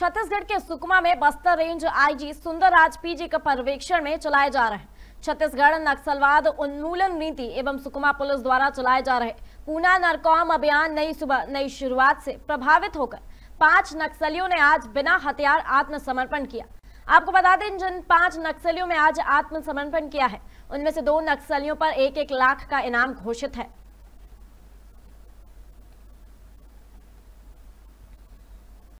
छत्तीसगढ़ के सुकमा में Bastar range IG Sundarraj P G पर्यवेक्षण में चलाए जा रहे छत्तीसगढ़ नक्सलवाद उन्मूलन नीति एवं सुकमा पुलिस द्वारा चलाए जा रहे पूना नरकॉम अभियान नई सुबह नई शुरुआत से प्रभावित होकर पांच नक्सलियों ने आज बिना हथियार आत्मसमर्पण किया आपको बता दें जिन पांच नक्सलियों में आज आत्मसमर्पण किया है उनमें से दो नक्सलियों पर एक एक लाख का इनाम घोषित है